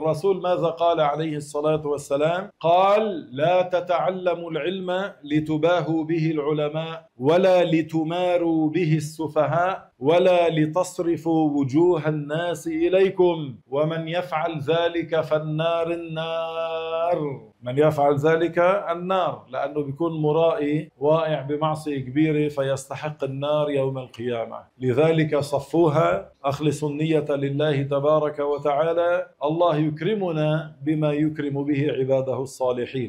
الرسول ماذا قال عليه الصلاة والسلام قال لا تتعلموا العلم لتباهوا به العلماء ولا لتماروا به السفهاء ولا لتصرفوا وجوه الناس إليكم ومن يفعل ذلك فالنار النار النار من يفعل ذلك النار لأنه بيكون مرائي واقع بمعصية كبيرة فيستحق النار يوم القيامة لذلك صفوها أخلصوا النية لله تبارك وتعالى الله يكرمنا بما يكرم به عباده الصالحين